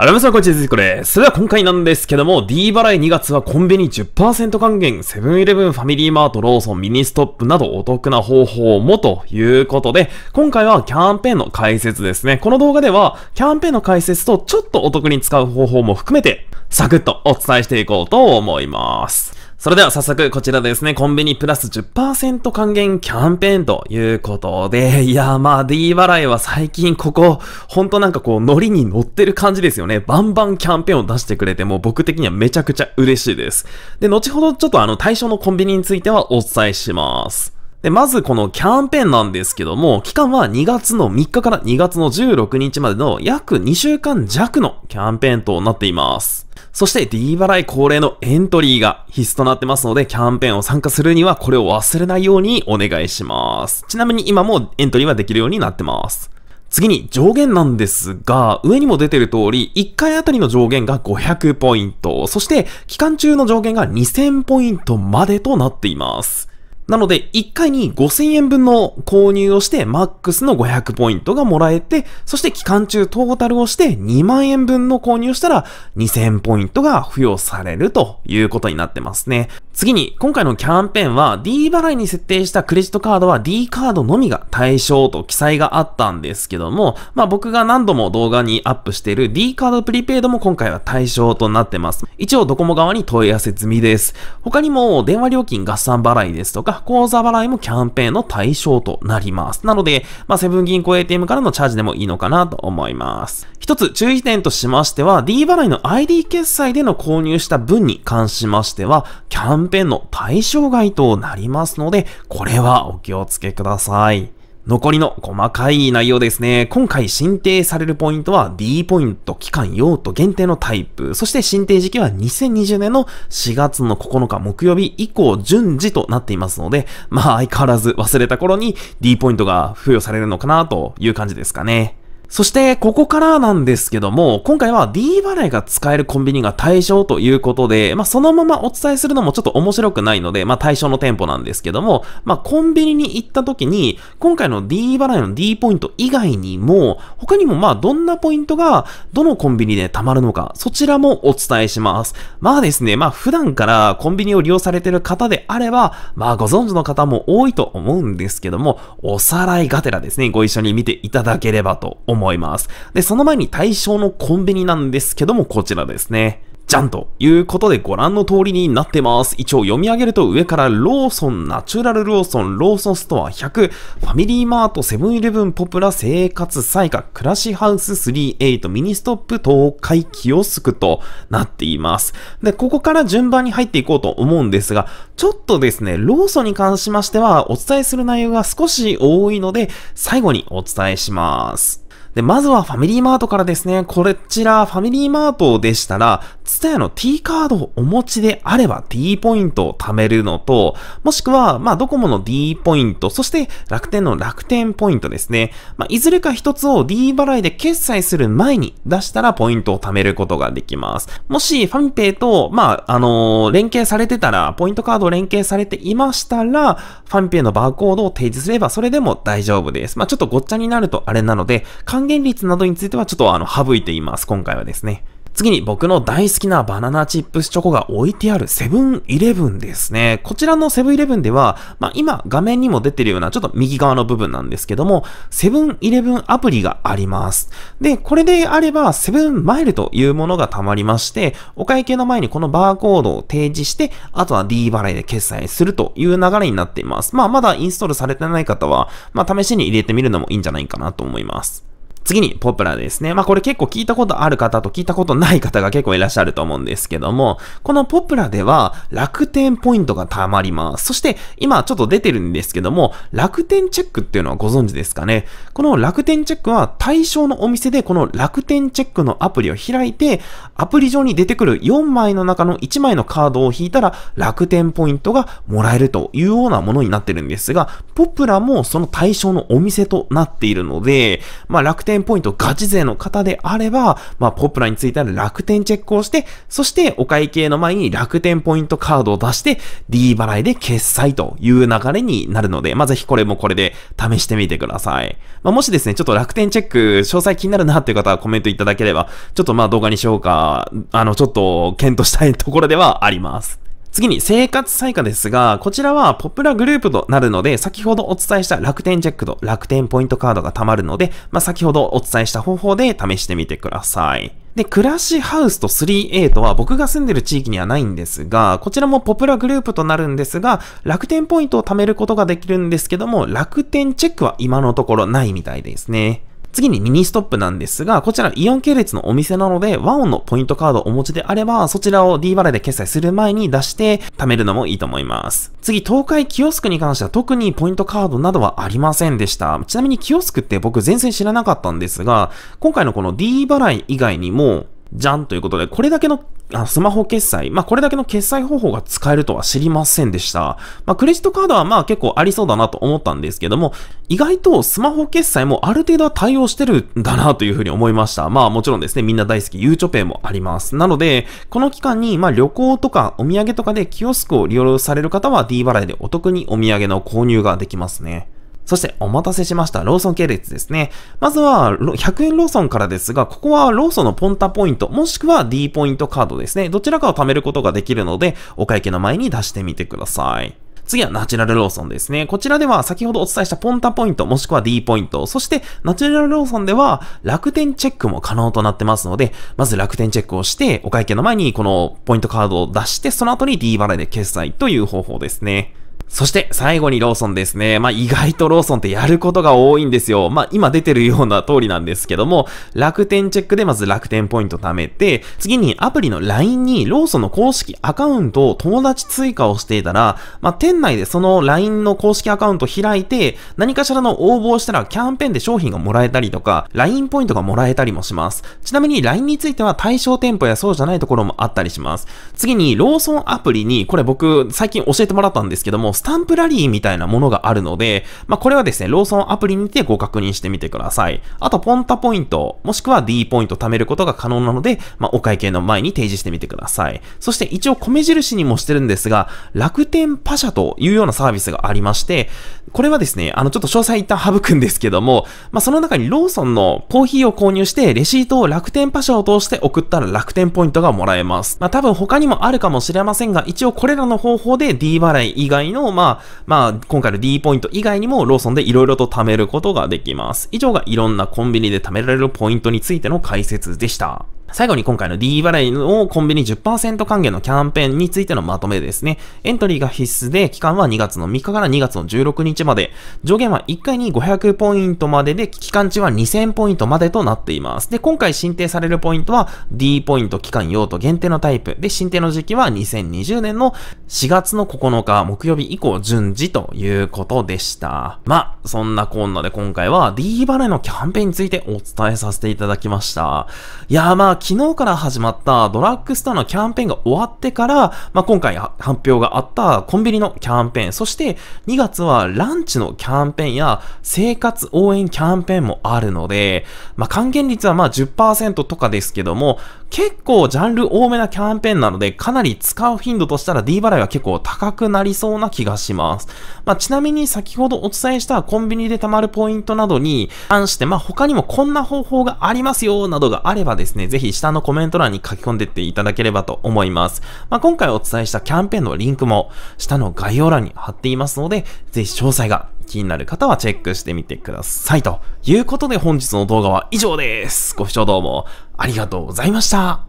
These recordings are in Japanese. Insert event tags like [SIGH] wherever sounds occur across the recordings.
あらみさん、こんにちは、これ。それでは今回なんですけども、D 払い2月はコンビニ10%還元、セブンイレブン、ファミリーマート、ローソン、ミニストップなどお得な方法もということで、今回はキャンペーンの解説ですね。この動画では、キャンペーンの解説とちょっとお得に使う方法も含めて、サクッとお伝えしていこうと思います。それでは早速こちらですね、コンビニプラス10%還元キャンペーンということで、いやまあ D 払いは最近ここ、ほんとなんかこうノリに乗ってる感じですよね。バンバンキャンペーンを出してくれても僕的にはめちゃくちゃ嬉しいです。で、後ほどちょっとあの対象のコンビニについてはお伝えします。で、まずこのキャンペーンなんですけども、期間は2月の3日から2月の16日までの約2週間弱のキャンペーンとなっています。そして D 払い恒例のエントリーが必須となってますので、キャンペーンを参加するにはこれを忘れないようにお願いします。ちなみに今もエントリーはできるようになってます。次に上限なんですが、上にも出てる通り、1回あたりの上限が500ポイント、そして期間中の上限が2000ポイントまでとなっています。なので、1回に5000円分の購入をして、マックスの500ポイントがもらえて、そして期間中トータルをして2万円分の購入をしたら、2000ポイントが付与されるということになってますね。次に、今回のキャンペーンは、D 払いに設定したクレジットカードは D カードのみが対象と記載があったんですけども、まあ僕が何度も動画にアップしている D カードプリペイドも今回は対象となってます。一応ドコモ側に問い合わせ済みです。他にも、電話料金合算払いですとか、口座払いもキャンペーンの対象となります。なので、まあ、セブン銀行 ATM からのチャージでもいいのかなと思います。一つ注意点としましては、D 払いの ID 決済での購入した分に関しましては、キャンペーンの対象外となりますので、これはお気をつけください。残りの細かい内容ですね。今回申請されるポイントは D ポイント、期間、用途、限定のタイプ、そして申請時期は2020年の4月の9日木曜日以降順次となっていますので、まあ相変わらず忘れた頃に D ポイントが付与されるのかなという感じですかね。そして、ここからなんですけども、今回は D 払いが使えるコンビニが対象ということで、まあ、そのままお伝えするのもちょっと面白くないので、まあ、対象の店舗なんですけども、まあ、コンビニに行った時に、今回の D 払いの D ポイント以外にも、他にもま、どんなポイントが、どのコンビニで貯まるのか、そちらもお伝えします。まあですね、まあ、普段からコンビニを利用されている方であれば、まあ、ご存知の方も多いと思うんですけども、おさらいがてらですね、ご一緒に見ていただければと思います。思います。で、その前に対象のコンビニなんですけども、こちらですね。じゃんということでご覧の通りになってます。一応読み上げると上からローソン、ナチュラルローソン、ローソンストア100、ファミリーマート、セブンイレブン、ポプラ、生活、彩カ、クラシハウス38、ミニストップ、東海、キオスクとなっています。で、ここから順番に入っていこうと思うんですが、ちょっとですね、ローソンに関しましてはお伝えする内容が少し多いので、最後にお伝えします。で、まずはファミリーマートからですね。こちら、ファミリーマートでしたら、ツタヤの T カードをお持ちであれば T ポイントを貯めるのと、もしくは、まあ、ドコモの D ポイント、そして楽天の楽天ポイントですね。まあ、いずれか一つを D 払いで決済する前に出したらポイントを貯めることができます。もし、ファミペイと、まあ、あのー、連携されてたら、ポイントカードを連携されていましたら、ファミペイのバーコードを提示すればそれでも大丈夫です。まあ、ちょっとごっちゃになるとあれなので、減率などについてはちょっとあの、省いています、今回はですね。次に僕の大好きなバナナチップスチョコが置いてあるセブンイレブンですね。こちらのセブンイレブンでは、まあ、今画面にも出てるようなちょっと右側の部分なんですけども、セブンイレブンアプリがあります。で、これであればセブンマイルというものが溜まりまして、お会計の前にこのバーコードを提示して、あとは D 払いで決済するという流れになっています。まあ、まだインストールされてない方は、まあ、試しに入れてみるのもいいんじゃないかなと思います。次に、ポプラですね。まあ、これ結構聞いたことある方と聞いたことない方が結構いらっしゃると思うんですけども、このポプラでは楽天ポイントが貯まります。そして、今ちょっと出てるんですけども、楽天チェックっていうのはご存知ですかね。この楽天チェックは対象のお店でこの楽天チェックのアプリを開いて、アプリ上に出てくる4枚の中の1枚のカードを引いたら楽天ポイントがもらえるというようなものになってるんですが、ポプラもその対象のお店となっているので、まあ楽天円ポイントガチ勢の方であれば、まあ、ポプラについてら楽天チェックをして、そしてお会計の前に楽天ポイントカードを出して、D 払いで決済という流れになるので、まあ、ぜひこれもこれで試してみてください。まあ、もしですね、ちょっと楽天チェック詳細気になるなっていう方はコメントいただければ、ちょっとまあ動画にしようか、あの、ちょっと検討したいところではあります。次に生活再価ですが、こちらはポプラグループとなるので、先ほどお伝えした楽天チェックと楽天ポイントカードが貯まるので、まあ、先ほどお伝えした方法で試してみてください。で、暮らしハウスと 3A とは僕が住んでる地域にはないんですが、こちらもポプラグループとなるんですが、楽天ポイントを貯めることができるんですけども、楽天チェックは今のところないみたいですね。次にミニストップなんですが、こちらイオン系列のお店なので、オンのポイントカードをお持ちであれば、そちらを D 払いで決済する前に出して、貯めるのもいいと思います。次、東海キオスクに関しては特にポイントカードなどはありませんでした。ちなみにキオスクって僕全然知らなかったんですが、今回のこの D 払い以外にも、じゃんということで、これだけのあスマホ決済。まあ、これだけの決済方法が使えるとは知りませんでした。まあ、クレジットカードはまあ結構ありそうだなと思ったんですけども、意外とスマホ決済もある程度は対応してるんだなというふうに思いました。まあ、もちろんですね、みんな大好き、ゆうちょペイもあります。なので、この期間にまあ旅行とかお土産とかでキオスクを利用される方は D 払いでお得にお土産の購入ができますね。そしてお待たせしました、ローソン系列ですね。まずは、100円ローソンからですが、ここはローソンのポンタポイント、もしくは D ポイントカードですね。どちらかを貯めることができるので、お会計の前に出してみてください。次はナチュラルローソンですね。こちらでは先ほどお伝えしたポンタポイントもしくは D ポイント、そしてナチュラルローソンでは楽天チェックも可能となってますので、まず楽天チェックをしてお会計の前にこのポイントカードを出して、その後に D 払いで決済という方法ですね。そして最後にローソンですね。まあ意外とローソンってやることが多いんですよ。まあ今出てるような通りなんですけども、楽天チェックでまず楽天ポイント貯めて、次にアプリの LINE にローソンの公式アカウントを友達追加をしていたら、まあ店内でその LINE の公式アカウント開いて、何かしらの応募をしたらキャンペーンで商品がもらえたりとか、LINE ポイントがもらえたりもします。ちなみに LINE については対象店舗やそうじゃないところもあったりします。次にローソンアプリに、これ僕最近教えてもらったんですけども、スタンプラリーみたいなものがあるので、まあ、これはですね、ローソンアプリにてご確認してみてください。あと、ポンタポイント、もしくは D ポイント貯めることが可能なので、まあ、お会計の前に提示してみてください。そして、一応米印にもしてるんですが、楽天パシャというようなサービスがありまして、これはですね、あの、ちょっと詳細一旦省くんですけども、まあ、その中にローソンのコーヒーを購入して、レシートを楽天パシャを通して送ったら楽天ポイントがもらえます。まあ、多分他にもあるかもしれませんが、一応これらの方法で D 払い以外のも、まあ、まあ、今回の D ポイント以外にもローソンで色々と貯めることができます。以上がいろんなコンビニで貯められるポイントについての解説でした。最後に今回の D 払いをコンビニ10%還元のキャンペーンについてのまとめですね。エントリーが必須で、期間は2月の3日から2月の16日まで、上限は1回に500ポイントまでで、期間値は2000ポイントまでとなっています。で、今回申請されるポイントは D ポイント期間用途限定のタイプ。で、申請の時期は2020年の4月の9日木曜日以降順次ということでした。まあ、そんなこんなで今回は D 払いのキャンペーンについてお伝えさせていただきました。いやまああ、昨日から始まったドラッグストアのキャンペーンが終わってから、まあ、今回発表があったコンビニのキャンペーン、そして2月はランチのキャンペーンや生活応援キャンペーンもあるので、まあ、還元率はまあ10%とかですけども、結構ジャンル多めなキャンペーンなので、かなり使う頻度としたら D 払いは結構高くなりそうな気がします。まあ、ちなみに先ほどお伝えしたコンビニで貯まるポイントなどに関して、まあ、他にもこんな方法がありますよ、などがあればですね、ぜひ下のコメント欄に書き込んでっていただければと思います。まあ、今回お伝えしたキャンペーンのリンクも下の概要欄に貼っていますので、ぜひ詳細が気になる方はチェックしてみてください。ということで本日の動画は以上です。ご視聴どうもありがとうございました。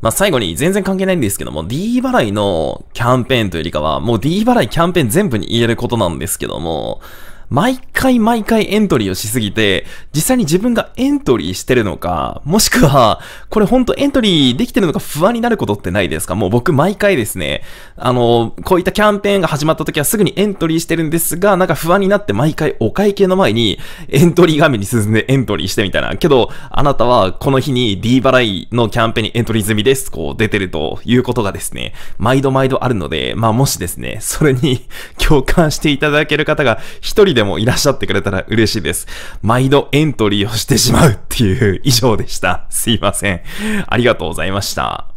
まあ、最後に全然関係ないんですけども、D 払いのキャンペーンというよりかは、もう D 払いキャンペーン全部に言えることなんですけども、毎回毎回エントリーをしすぎて、実際に自分がエントリーしてるのか、もしくは、これほんとエントリーできてるのか不安になることってないですかもう僕毎回ですね、あの、こういったキャンペーンが始まった時はすぐにエントリーしてるんですが、なんか不安になって毎回お会計の前にエントリー画面に進んでエントリーしてみたいな。けど、あなたはこの日に D 払いのキャンペーンにエントリー済みです。こう出てるということがですね、毎度毎度あるので、まあもしですね、それに [LAUGHS] 共感していただける方が一人ででもいらっしゃってくれたら嬉しいです。毎度エントリーをしてしまうっていう以上でした。すいません。ありがとうございました。